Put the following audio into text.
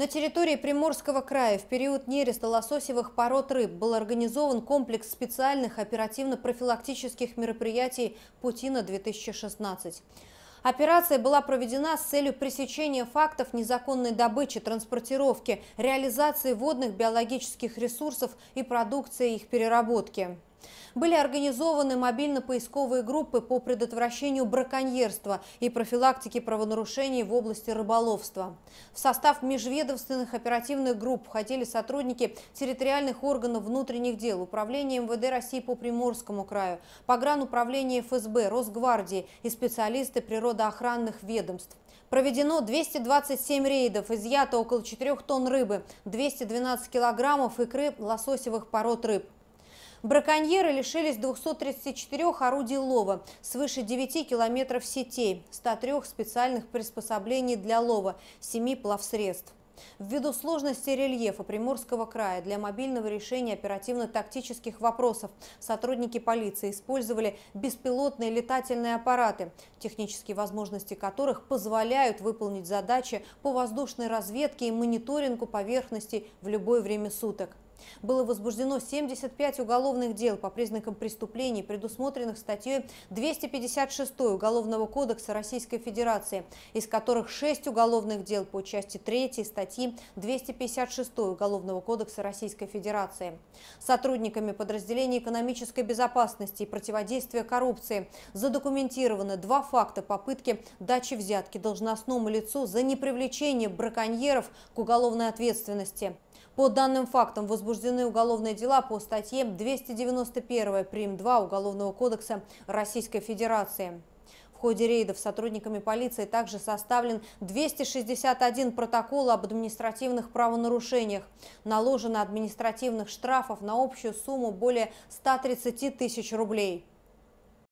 На территории Приморского края в период нереста лососевых пород рыб был организован комплекс специальных оперативно-профилактических мероприятий «Путина-2016». Операция была проведена с целью пресечения фактов незаконной добычи, транспортировки, реализации водных биологических ресурсов и продукции их переработки. Были организованы мобильно-поисковые группы по предотвращению браконьерства и профилактике правонарушений в области рыболовства. В состав межведомственных оперативных групп входили сотрудники территориальных органов внутренних дел, Управления МВД России по Приморскому краю, Погрануправления ФСБ, Росгвардии и специалисты природоохранных ведомств. Проведено 227 рейдов, изъято около 4 тонн рыбы, 212 килограммов икры лососевых пород рыб. Браконьеры лишились 234 орудий лова, свыше 9 километров сетей, 103 специальных приспособлений для лова, 7 плавсредств. Ввиду сложности рельефа Приморского края для мобильного решения оперативно-тактических вопросов сотрудники полиции использовали беспилотные летательные аппараты, технические возможности которых позволяют выполнить задачи по воздушной разведке и мониторингу поверхностей в любое время суток. Было возбуждено 75 уголовных дел по признакам преступлений, предусмотренных статьей 256 Уголовного кодекса Российской Федерации, из которых 6 уголовных дел по части 3 статьи 256 Уголовного кодекса Российской Федерации. Сотрудниками подразделений экономической безопасности и противодействия коррупции задокументированы два факта попытки дачи взятки должностному лицу за непривлечение браконьеров к уголовной ответственности. По данным фактам возбуждено возбуждены уголовные дела по статье 291 прим. 2 Уголовного кодекса Российской Федерации. В ходе рейдов сотрудниками полиции также составлен 261 протокол об административных правонарушениях. Наложено административных штрафов на общую сумму более 130 тысяч рублей.